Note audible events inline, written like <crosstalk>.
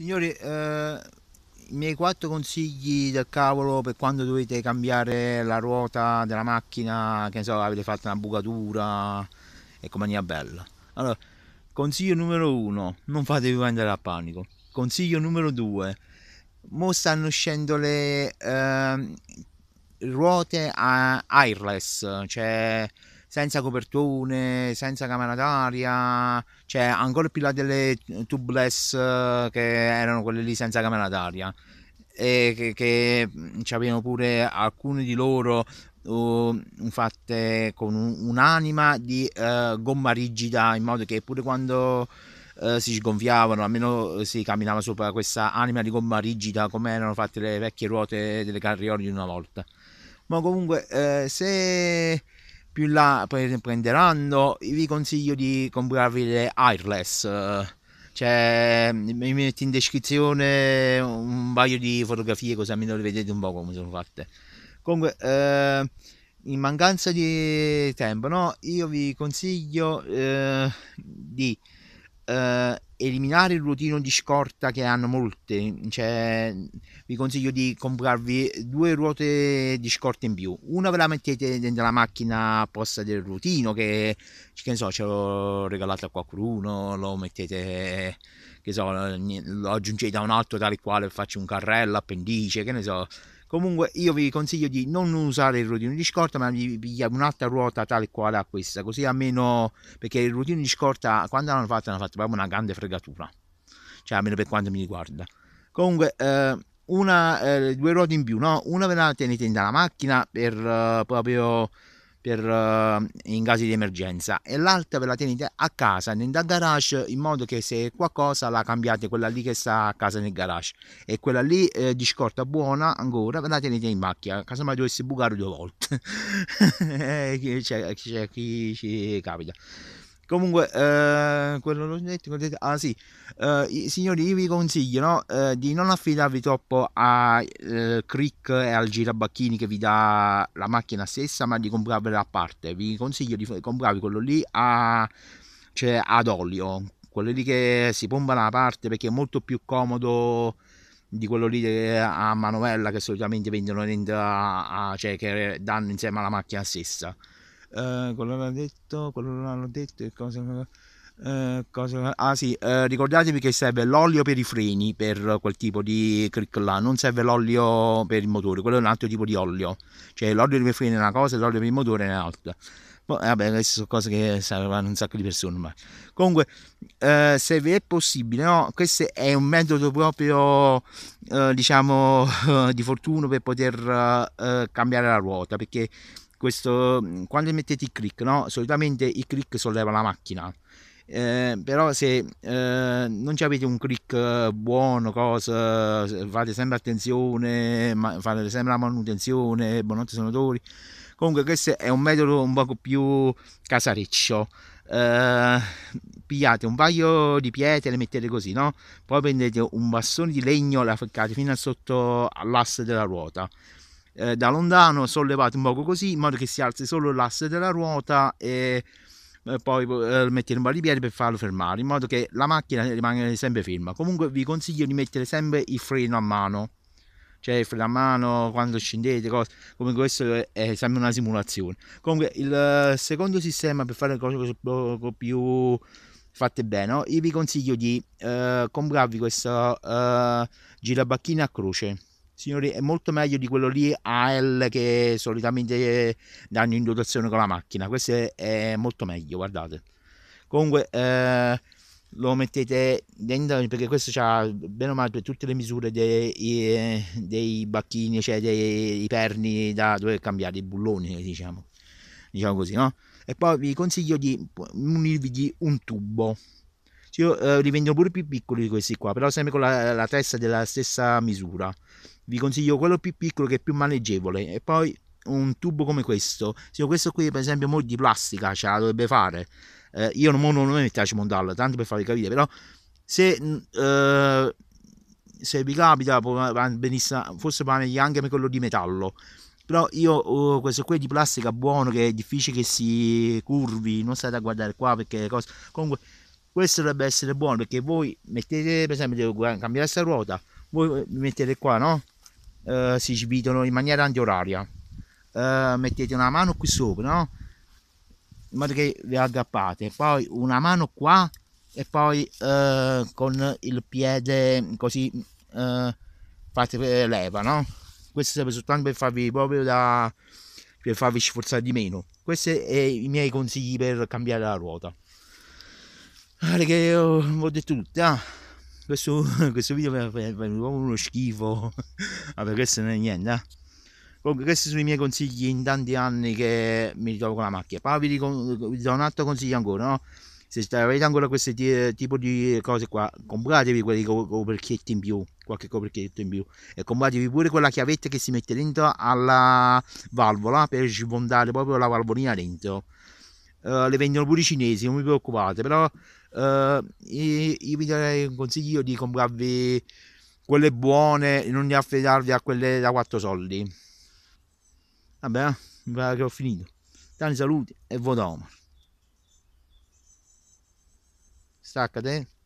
Signori, eh, i miei quattro consigli del cavolo per quando dovete cambiare la ruota della macchina, che ne so, avete fatto una bucatura e compagnia bella. Allora, consiglio numero uno, non fatevi prendere a panico. Consiglio numero due, mo stanno uscendo le ehm, eh, ruote a airless, cioè senza copertone, senza camera d'aria, cioè ancora più là delle tubeless eh, che erano quelle lì senza camera d'aria. E che, che avevano pure alcune di loro uh, fatte con un'anima di uh, gomma rigida in modo che pure quando Uh, si sgonfiavano, almeno si camminava sopra questa anima di gomma rigida come erano fatte le vecchie ruote delle carriole di una volta. Ma comunque, uh, se più là prenderanno, vi consiglio di comprarvi le wireless. Eh. Cioè, mm, mi metto in descrizione un paio di fotografie così almeno le vedete un po' come sono fatte. Comunque, eh, in mancanza di tempo, no? io vi consiglio eh, di eh, eliminare il ruotino di scorta che hanno molte, cioè, vi consiglio di comprarvi due ruote di scorta in più, una ve la mettete dentro la macchina apposta del ruotino che, che ne so, ce l'ho regalato a qualcuno, lo mettete, che so, lo aggiungete a un altro tale quale, faccio un carrello, appendice, che ne so, comunque io vi consiglio di non usare il rodino di scorta ma di pigliare un'altra ruota tale quale a questa così almeno perché il rodino di scorta quando l'hanno fatto hanno fatto proprio una grande fregatura cioè almeno per quanto mi riguarda comunque eh, una, eh, due ruote in più no? una ve la tenete nella macchina per eh, proprio per, uh, in caso di emergenza e l'altra ve la tenete a casa nel garage in modo che se qualcosa la cambiate quella lì che sta a casa nel garage e quella lì eh, di scorta buona ancora ve la tenete in macchina caso mai dovesse bucare due volte <laughs> eh, c'è, c'è chi ci capita Comunque, eh, quello l'ho detto, detto. Ah sì, eh, i, signori, io vi consiglio no, eh, di non affidarvi troppo a eh, Crick e al girabacchini che vi dà la macchina stessa, ma di comprarvela a parte. Vi consiglio di comprarvi quello lì a, cioè, ad olio, quello lì che si pompano a parte perché è molto più comodo di quello lì a manovella che solitamente vendono, a, a, cioè, che danno insieme alla macchina stessa. Eh, quello l'ha detto, quello non l'hanno detto e cose... Eh, cosa... Ah sì, eh, ricordatevi che serve l'olio per i freni per quel tipo di click là, non serve l'olio per il motore, quello è un altro tipo di olio, cioè l'olio per i freni è una cosa, l'olio per il motore è un'altra. Eh, vabbè, queste sono cose che servono un sacco di persone ormai. Comunque, eh, se vi è possibile, no? questo è un metodo proprio, eh, diciamo, <laughs> di fortuna per poter cambiare la ruota, perché questo, mhmm, quando mettete i click, no? solitamente i click solleva la macchina. Eh, però se eh, non ci avete un click eh, buono cosa fate sempre attenzione ma, fate sempre la manutenzione buonanotte sonatori comunque questo è un metodo un poco più casareccio eh, pigliate un paio di pietre le mettete così no poi prendete un bastone di legno la ficcate fino a sotto all'asse della ruota eh, da lontano, sollevate un poco così, in modo che si alzi solo l'asse della ruota e eh, poi eh, mettere un po' di piedi per farlo fermare, in modo che la macchina rimanga sempre ferma. Comunque vi consiglio di mettere sempre il freno a mano, cioè il freno a mano quando scendete, cose, come questo è sempre una simulazione. Comunque il eh, secondo sistema per fare le cose po' più fatte bene, io vi consiglio di eh, comprarvi questa eh, girabacchina a croce signori è molto meglio di quello lì AL che solitamente danno in dotazione con la macchina questo è molto meglio guardate comunque eh, lo mettete dentro perché questo ha bene o male per tutte le misure dei, dei bacchini cioè dei perni da dover cambiare i bulloni diciamo diciamo così no e poi vi consiglio di munirvi di un tubo io eh, li vendono pure più piccoli di questi qua, però sempre con la, la testa della stessa misura. Vi consiglio quello più piccolo che è più maneggevole. E poi un tubo come questo, se questo qui per esempio è di plastica ce la dovrebbe fare, eh, io non, non mi piace montarlo, tanto per farvi capire, però se, mm, eh, se vi capita forse va meglio anche quello di metallo, però io oh, questo qui è di plastica buono che è difficile che si curvi, non state a guardare qua perché cosa, comunque questo dovrebbe essere buono perché voi mettete per esempio devo cambiare questa ruota voi eh, mettete qua no uh, si sbitono in maniera antioraria uh, mettete una mano qui sopra no in modo che vi aggappate poi una mano qua e poi uh, con il piede così fate leva no questo serve soltanto per farvi proprio da per farvi sforzare di meno questi sono i miei consigli per cambiare la ruota ah che ho detto tutto ah, questo, <laughs> questo video è venuto uno schifo <laughs> vabbè questo non è niente eh. comunque questi sono i miei consigli in tanti anni che mi ritrovo con la macchina poi vi, dico, vi do un altro consiglio ancora no? se avete ancora questo tipo di cose qua compratevi quelli coperchietti in più qualche coperchietto in più e compratevi pure quella chiavetta che si mette dentro alla valvola per sfondare proprio la valvolina dentro uh, le vendono pure i cinesi non vi preoccupate però eh, io vi darei un consiglio di comprarvi quelle buone e non di affidarvi a quelle da 4 soldi. Vabbè, eh, mi pare che ho finito. Tanti saluti e voto. Staccate.